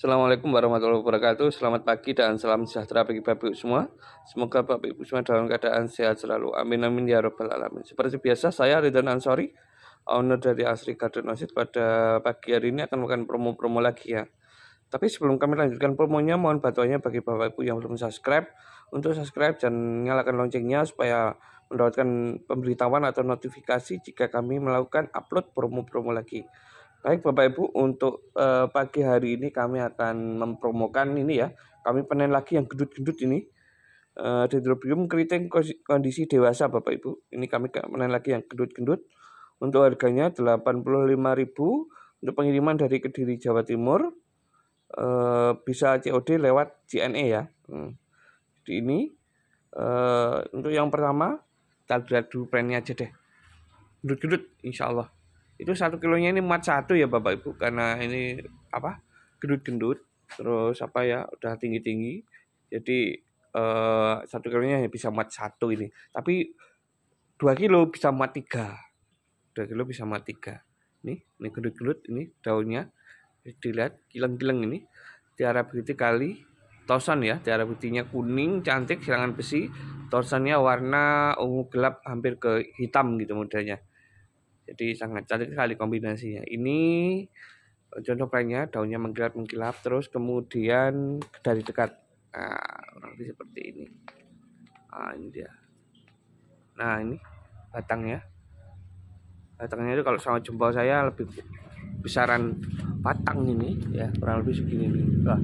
Assalamualaikum warahmatullahi wabarakatuh. Selamat pagi dan salam sejahtera bagi Bapak Ibu semua. Semoga Bapak Ibu semua dalam keadaan sehat selalu. Amin amin ya rabbal alamin. Seperti biasa saya Ridwan Ansori, owner dari Asri Garden Oasis pada pagi hari ini akan melakukan promo-promo lagi ya. Tapi sebelum kami lanjutkan promonya, mohon bantuannya bagi Bapak Ibu yang belum subscribe untuk subscribe dan nyalakan loncengnya supaya mendapatkan pemberitahuan atau notifikasi jika kami melakukan upload promo-promo lagi. Baik Bapak Ibu, untuk uh, pagi hari ini kami akan mempromokan ini ya. Kami panen lagi yang gendut-gendut ini. Uh, Dendrobium keriting kondisi dewasa Bapak Ibu. Ini kami panen lagi yang gendut-gendut. Untuk harganya 85.000 untuk pengiriman dari Kediri Jawa Timur. Uh, bisa COD lewat JNE ya. Hmm. Jadi ini uh, untuk yang pertama kita lihat dulu aja deh. Gendut-gendut insya Allah itu satu kilonya ini mat satu ya bapak ibu karena ini apa gendut-gendut terus apa ya udah tinggi-tinggi jadi eh, satu kilonya hanya bisa mat satu ini tapi dua kilo bisa mat tiga dua kilo bisa mat tiga ini ini gendut-gendut ini daunnya dilihat kilang-kilang ini tiara putih kali torsan ya tiara putihnya kuning cantik silangan besi torsannya warna ungu gelap hampir ke hitam gitu modelnya jadi sangat cantik sekali kombinasinya. Ini eh, contoh lainnya daunnya mengkilap mengkilap terus kemudian dari dekat nah kurang seperti ini nah ini dia nah ini batangnya batangnya itu kalau sama jempol saya lebih besaran batang ini ya kurang lebih segini nih lah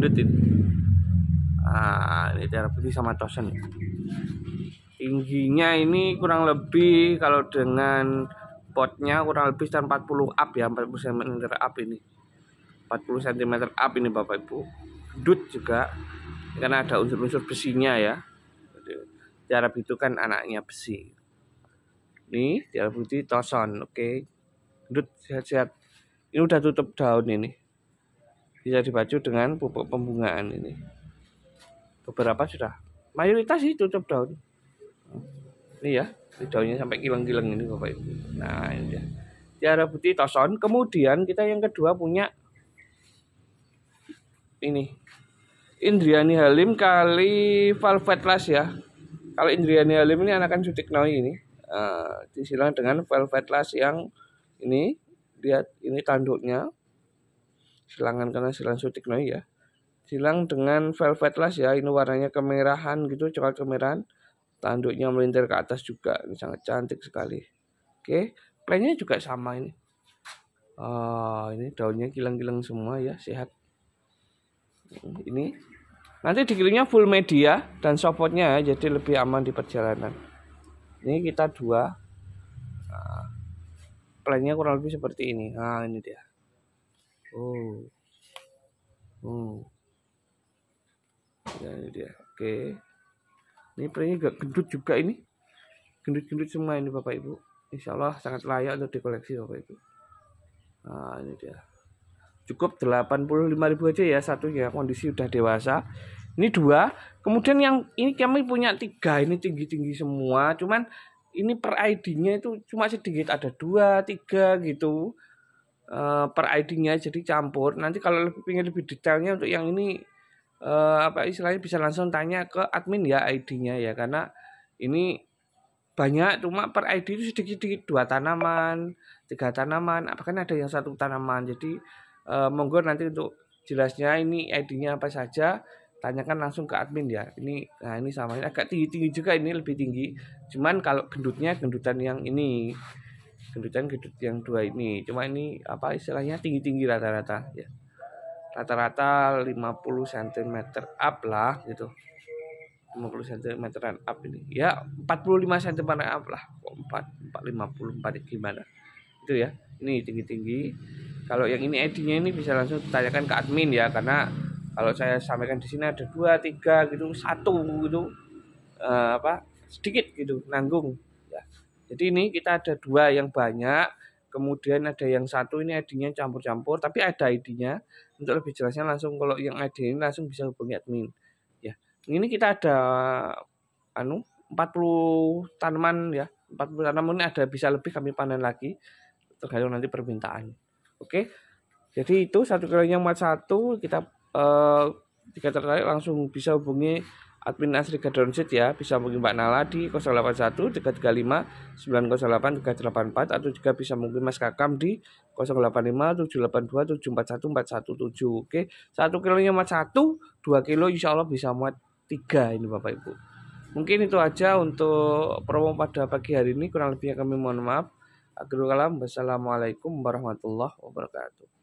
detik nah ini darah putih sama tosen tingginya ini kurang lebih kalau dengan potnya kurang lebih 40 up ya 40 cm up ini 40 cm up ini Bapak Ibu dud juga karena ada unsur-unsur besinya ya Jarab itu kan anaknya besi ini Jarab putih toson oke okay. sehat-sehat ini udah tutup daun ini bisa dibacu dengan pupuk pembungaan ini beberapa sudah mayoritas sih tutup daun ini ya daunnya sampai kilang-kilang ini bapak ibu nah ini dia tiara putih toson kemudian kita yang kedua punya ini Indriani Halim kali velvet Lash ya kalau Indriani Halim ini anakan Sutiknoi ini uh, disilang dengan Lash yang ini lihat ini tanduknya silangan karena silang Sutiknoi ya silang dengan velvet Lash ya ini warnanya kemerahan gitu coklat kemerahan tanduknya melintir ke atas juga ini sangat cantik sekali oke plannya juga sama ini oh, ini daunnya kilang-kilang semua ya sehat ini nanti dikirimnya full media dan supportnya ya, jadi lebih aman di perjalanan ini kita dua nah, plannya kurang lebih seperti ini nah ini dia oh oh ya, ini dia oke okay ini playnya gak gendut juga ini gendut-gendut semua ini bapak ibu insya Allah sangat layak untuk dikoleksi bapak ibu nah ini dia cukup 85.000 aja ya satu ya kondisi udah dewasa ini dua kemudian yang ini kami punya tiga ini tinggi-tinggi semua cuman ini per ID-nya itu cuma sedikit ada dua tiga gitu uh, per ID-nya jadi campur nanti kalau lebih pengen lebih detailnya untuk yang ini eh, apa istilahnya bisa langsung tanya ke admin ya ID-nya ya karena ini banyak cuma per ID itu sedikit-sedikit dua tanaman tiga tanaman apakah ada yang satu tanaman jadi eh, monggo nanti untuk jelasnya ini ID-nya apa saja tanyakan langsung ke admin ya ini nah ini sama ini agak tinggi tinggi juga ini lebih tinggi cuman kalau gendutnya gendutan yang ini gendutan gendut yang dua ini cuma ini apa istilahnya tinggi tinggi rata-rata ya rata-rata 50 cm up lah gitu 50 cm up ini ya 45 cm up lah 4 4 50 gimana itu ya ini tinggi-tinggi kalau yang ini ID-nya ini bisa langsung tanyakan ke admin ya karena kalau saya sampaikan di sini ada dua tiga gitu satu gitu uh, apa sedikit gitu nanggung ya jadi ini kita ada dua yang banyak kemudian ada yang satu ini ID-nya campur-campur tapi ada ID-nya untuk lebih jelasnya langsung kalau yang ID ini langsung bisa hubungi admin ya ini kita ada anu 40 tanaman ya 40 tanaman ini ada bisa lebih kami panen lagi tergantung nanti permintaan oke jadi itu satu kali yang mat satu kita eh, jika tertarik langsung bisa hubungi admin Asri Gadronsit ya bisa mungkin Mbak Nala di 081 335 908 384 atau juga bisa mungkin Mas Kakam di 085 782 741 417 oke satu kilonya muat satu dua kilo insya Allah bisa muat tiga ini Bapak Ibu mungkin itu aja untuk promo pada pagi hari ini kurang lebih kami mohon maaf Akhirul kalam, wassalamualaikum warahmatullahi wabarakatuh.